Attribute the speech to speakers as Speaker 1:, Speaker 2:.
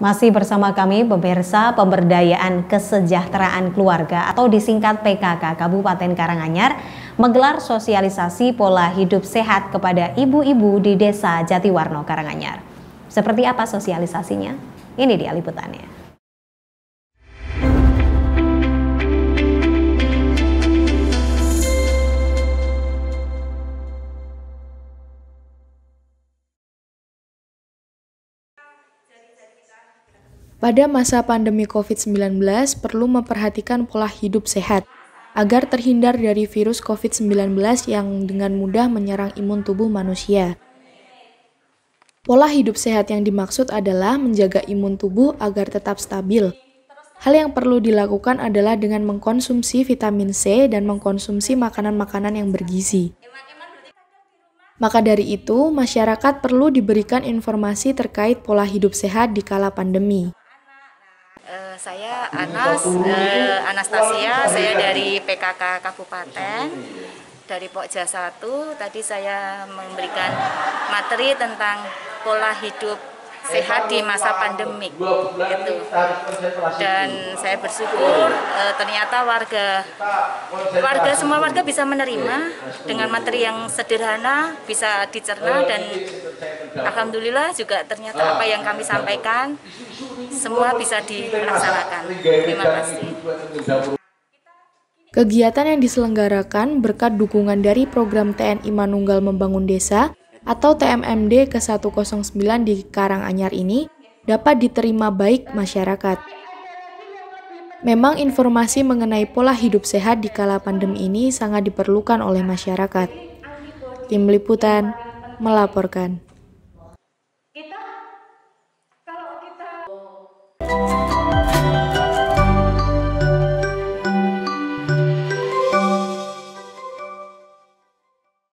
Speaker 1: Masih bersama kami pemirsa pemberdayaan kesejahteraan keluarga atau disingkat PKK Kabupaten Karanganyar menggelar sosialisasi pola hidup sehat kepada ibu-ibu di Desa Jatiwarno Karanganyar. Seperti apa sosialisasinya? Ini dia liputannya.
Speaker 2: pada masa pandemi COVID-19 perlu memperhatikan pola hidup sehat agar terhindar dari virus COVID-19 yang dengan mudah menyerang imun tubuh manusia. Pola hidup sehat yang dimaksud adalah menjaga imun tubuh agar tetap stabil. Hal yang perlu dilakukan adalah dengan mengkonsumsi vitamin C dan mengkonsumsi makanan-makanan yang bergizi. Maka dari itu, masyarakat perlu diberikan informasi terkait pola hidup sehat di kala pandemi.
Speaker 3: Eh, saya Anas uh, Anastasia, saya dari PKK Kabupaten dari Pokja 1. Tadi saya memberikan materi tentang pola hidup sehat di masa pandemik
Speaker 2: itu. Dan
Speaker 3: saya bersyukur uh, ternyata warga
Speaker 1: warga semua warga
Speaker 3: bisa menerima dengan materi yang sederhana, bisa dicerna dan Alhamdulillah juga ternyata apa yang kami sampaikan semua bisa
Speaker 2: dilaksanakan. Terima kasih. Kegiatan yang diselenggarakan berkat dukungan dari program TNI Manunggal Membangun Desa atau TMMD ke-109 di Karanganyar ini dapat diterima baik masyarakat. Memang informasi mengenai pola hidup sehat di kala pandemi ini sangat diperlukan oleh masyarakat. Tim Liputan melaporkan.